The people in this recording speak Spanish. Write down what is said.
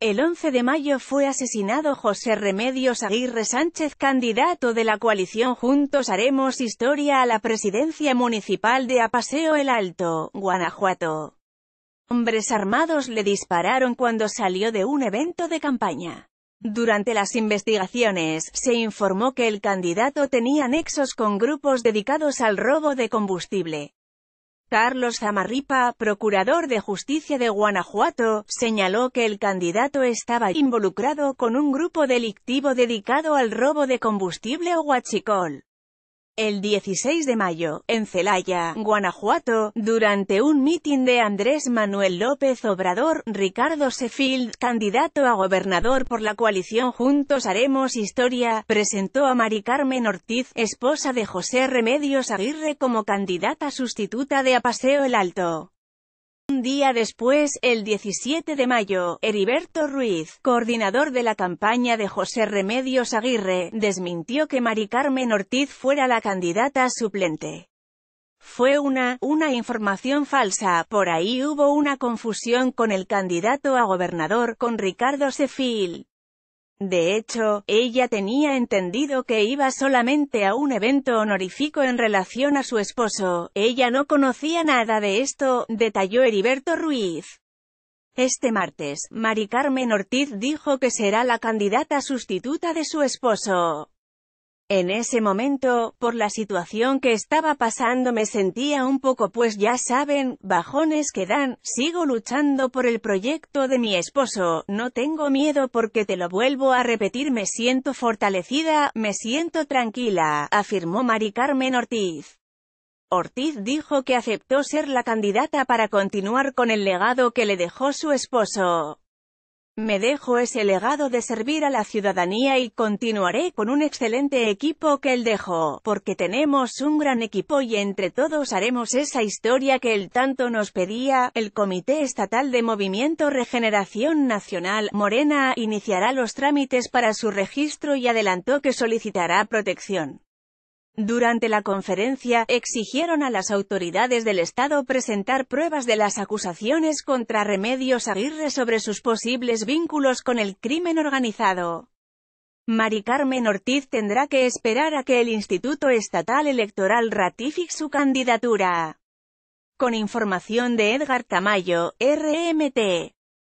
El 11 de mayo fue asesinado José Remedios Aguirre Sánchez, candidato de la coalición Juntos Haremos Historia a la presidencia municipal de Apaseo el Alto, Guanajuato. Hombres armados le dispararon cuando salió de un evento de campaña. Durante las investigaciones, se informó que el candidato tenía nexos con grupos dedicados al robo de combustible. Carlos Zamarripa, procurador de justicia de Guanajuato, señaló que el candidato estaba involucrado con un grupo delictivo dedicado al robo de combustible o huachicol. El 16 de mayo, en Celaya, Guanajuato, durante un mitin de Andrés Manuel López Obrador, Ricardo Sefield, candidato a gobernador por la coalición Juntos Haremos Historia, presentó a Mari Carmen Ortiz, esposa de José Remedios Aguirre como candidata sustituta de Apaseo el Alto día después, el 17 de mayo, Heriberto Ruiz, coordinador de la campaña de José Remedios Aguirre, desmintió que Mari Carmen Ortiz fuera la candidata suplente. Fue una, una información falsa, por ahí hubo una confusión con el candidato a gobernador, con Ricardo Sefil. De hecho, ella tenía entendido que iba solamente a un evento honorífico en relación a su esposo, ella no conocía nada de esto, detalló Heriberto Ruiz. Este martes, Mari Carmen Ortiz dijo que será la candidata sustituta de su esposo. En ese momento, por la situación que estaba pasando me sentía un poco pues ya saben, bajones que dan, sigo luchando por el proyecto de mi esposo, no tengo miedo porque te lo vuelvo a repetir me siento fortalecida, me siento tranquila, afirmó Mari Carmen Ortiz. Ortiz dijo que aceptó ser la candidata para continuar con el legado que le dejó su esposo. Me dejo ese legado de servir a la ciudadanía y continuaré con un excelente equipo que él dejó, porque tenemos un gran equipo y entre todos haremos esa historia que él tanto nos pedía. El Comité Estatal de Movimiento Regeneración Nacional, Morena, iniciará los trámites para su registro y adelantó que solicitará protección. Durante la conferencia, exigieron a las autoridades del Estado presentar pruebas de las acusaciones contra Remedios Aguirre sobre sus posibles vínculos con el crimen organizado. Mari Carmen Ortiz tendrá que esperar a que el Instituto Estatal Electoral ratifique su candidatura. Con información de Edgar Tamayo, RMT.